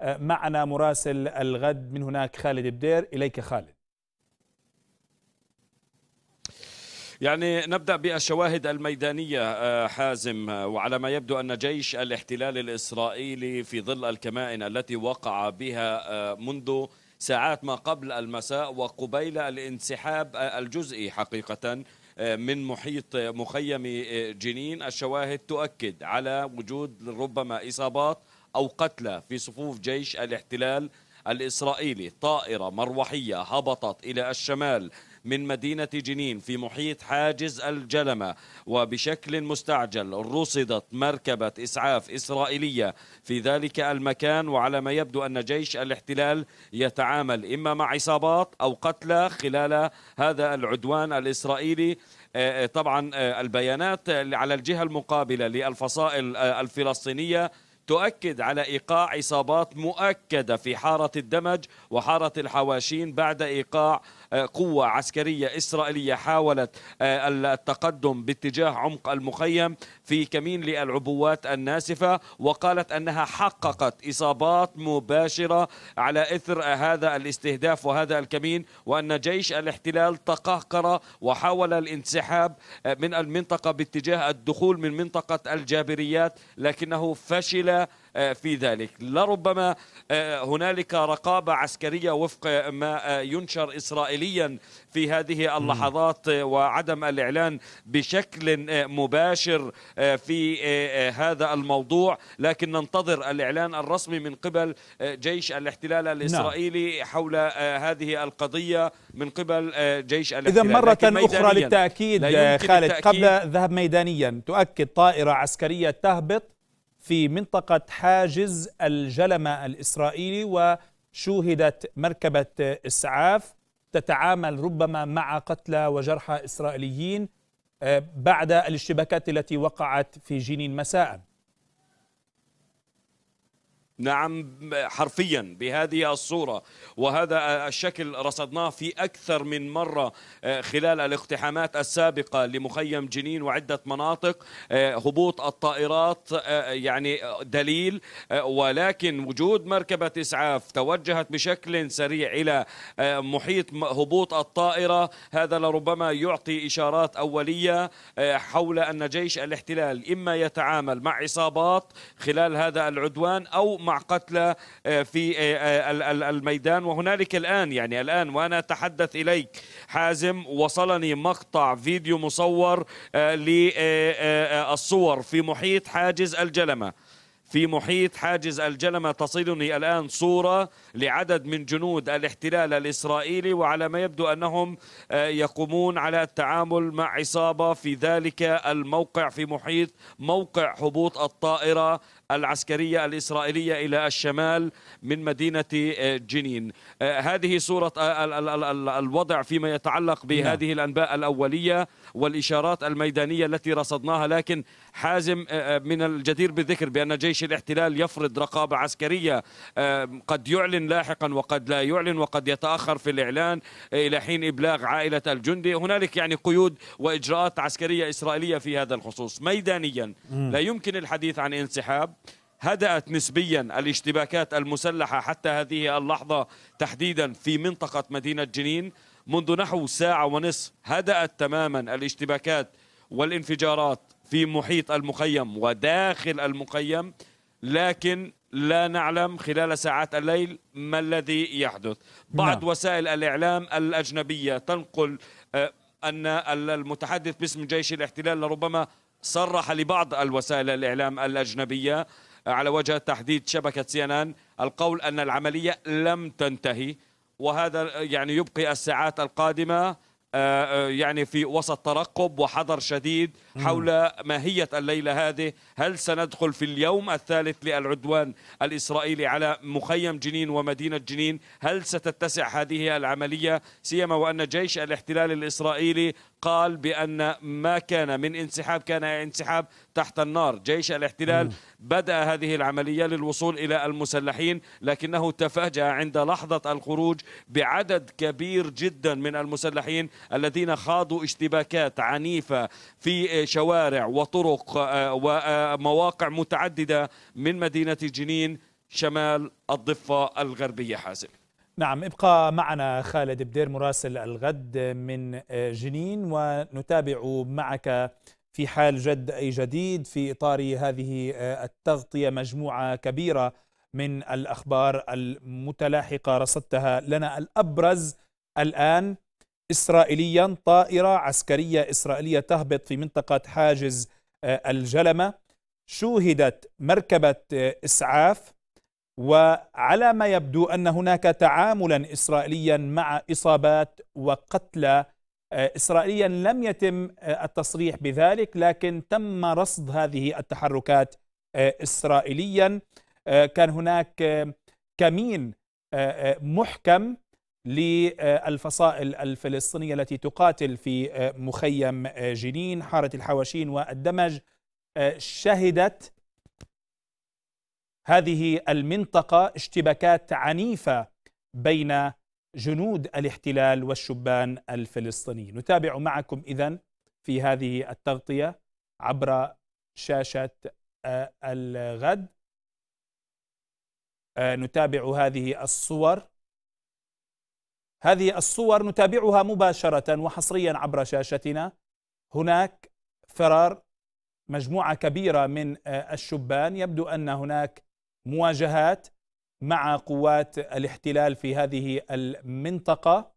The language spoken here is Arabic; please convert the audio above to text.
آه، معنا مراسل الغد من هناك خالد بدير إليك خالد يعني نبدا بالشواهد الميدانيه آه، حازم وعلى ما يبدو ان جيش الاحتلال الاسرائيلي في ظل الكمائن التي وقع بها آه، منذ ساعات ما قبل المساء وقبيل الانسحاب الجزئي حقيقه من محيط مخيم جنين الشواهد تؤكد على وجود ربما اصابات أو قتلى في صفوف جيش الاحتلال الإسرائيلي طائرة مروحية هبطت إلى الشمال من مدينة جنين في محيط حاجز الجلمة وبشكل مستعجل رصدت مركبة إسعاف إسرائيلية في ذلك المكان وعلى ما يبدو أن جيش الاحتلال يتعامل إما مع عصابات أو قتلى خلال هذا العدوان الإسرائيلي آه، آه، طبعا آه، البيانات على الجهة المقابلة للفصائل الفلسطينية تؤكد على إيقاع إصابات مؤكدة في حارة الدمج وحارة الحواشين بعد إيقاع آه، قوة عسكرية إسرائيلية حاولت آه، التقدم باتجاه عمق المخيم في كمين للعبوات الناسفة وقالت أنها حققت إصابات مباشرة على إثر هذا الاستهداف وهذا الكمين وأن جيش الاحتلال تقهقر وحاول الانسحاب آه، من المنطقة باتجاه الدخول من منطقة الجابريات لكنه فشل آه، في ذلك لربما آه، هنالك رقابة عسكرية وفق ما آه، ينشر إسرائيليا في هذه اللحظات وعدم الإعلان بشكل مباشر في هذا الموضوع لكن ننتظر الإعلان الرسمي من قبل جيش الاحتلال نعم. الإسرائيلي حول هذه القضية من قبل جيش الاحتلال إذا مرة أخرى للتأكيد خالد قبل ذهب ميدانيا تؤكد طائرة عسكرية تهبط في منطقة حاجز الجلمة الإسرائيلي وشوهدت مركبة إسعاف تتعامل ربما مع قتلى وجرحى إسرائيليين آه، بعد الاشتباكات التي وقعت في جنين مساء نعم حرفيا بهذه الصورة وهذا الشكل رصدناه في أكثر من مرة آه، خلال الاقتحامات السابقة لمخيم جنين وعدة مناطق آه، هبوط الطائرات آه، يعني دليل ولكن وجود مركبة إسعاف توجهت بشكل سريع إلى محيط هبوط الطائرة هذا لربما يعطي إشارات أولية حول أن جيش الاحتلال إما يتعامل مع عصابات خلال هذا العدوان أو مع قتلى آه، في آه، آه، الميدان وهنالك الآن يعني الآن وأنا أتحدث إليك حازم وصلني مقطع فيديو مصور للصور في محيط حاجز الجلمة في محيط حاجز الجلمة تصلني الآن صورة لعدد من جنود الاحتلال الإسرائيلي وعلى ما يبدو أنهم آه، يقومون على التعامل مع عصابة في ذلك الموقع في محيط موقع هبوط الطائرة العسكرية الإسرائيلية إلى الشمال من مدينة آه، جنين آه، هذه صورة الوضع فيما يتعلق نعم. بهذه الأنباء الأولية والإشارات الميدانية التي رصدناها لكن حازم من الجدير بالذكر بأن جيش جيش الاحتلال يفرض رقابة عسكرية قد يعلن لاحقا وقد لا يعلن وقد يتأخر في الإعلان آه، إلى حين إبلاغ عائلة الجندي هنالك يعني قيود وإجراءات عسكرية إسرائيلية في هذا الخصوص ميدانيا لا يمكن الحديث عن انسحاب هدأت نسبيا الاشتباكات المسلحة حتى هذه اللحظة تحديدا في منطقة مدينة جنين منذ نحو ساعة ونصف هدأت تماما الاشتباكات والانفجارات في محيط المخيم وداخل المخيم لكن لا نعلم خلال ساعات الليل ما الذي يحدث بعض نعم. وسائل الإعلام الأجنبية تنقل آه، أن المتحدث باسم جيش الاحتلال لربما صرح لبعض الوسائل الإعلام الأجنبية آه، على وجه تحديد شبكة سينان القول أن العملية لم تنتهي وهذا يعني يبقي الساعات القادمة آه، آه، يعني في وسط ترقب وحذر شديد حول ماهية الليلة هذه هل سندخل في اليوم الثالث للعدوان الإسرائيلي على مخيم جنين ومدينة جنين هل ستتسع هذه العملية سيما وأن جيش الاحتلال الإسرائيلي قال بأن ما كان من انسحاب كان انسحاب تحت النار جيش الاحتلال بدأ هذه العملية للوصول إلى المسلحين لكنه تفاجأ عند لحظة الخروج بعدد كبير جدا من المسلحين الذين خاضوا اشتباكات عنيفة في شوارع وطرق آه، ومواقع آه، متعددة من مدينة جنين شمال الضفة الغربية حازم نعم ابقى معنا خالد بدير مراسل الغد من آه، جنين ونتابع معك في حال جد أي جديد في إطار هذه آه، التغطية مجموعة كبيرة من الأخبار المتلاحقة رصدتها لنا الأبرز الآن إسرائيليا طائرة عسكرية إسرائيلية تهبط في منطقة حاجز آه، الجلمة شوهدت مركبة إسعاف وعلى ما يبدو أن هناك تعاملا إسرائيليا مع إصابات وقتلى آه، إسرائيليا لم يتم آه، التصريح بذلك لكن تم رصد هذه التحركات آه، إسرائيليا كان هناك كمين محكم للفصائل الفلسطينية التي تقاتل في مخيم جنين حارة الحواشين والدمج شهدت هذه المنطقة اشتباكات عنيفة بين جنود الاحتلال والشبان الفلسطينيين نتابع معكم إذا في هذه التغطية عبر شاشة آه، الغد آه، نتابع هذه الصور هذه الصور نتابعها مباشرة وحصريا عبر شاشتنا هناك فرار مجموعة كبيرة من آه، الشبان يبدو أن هناك مواجهات مع قوات الاحتلال في هذه المنطقه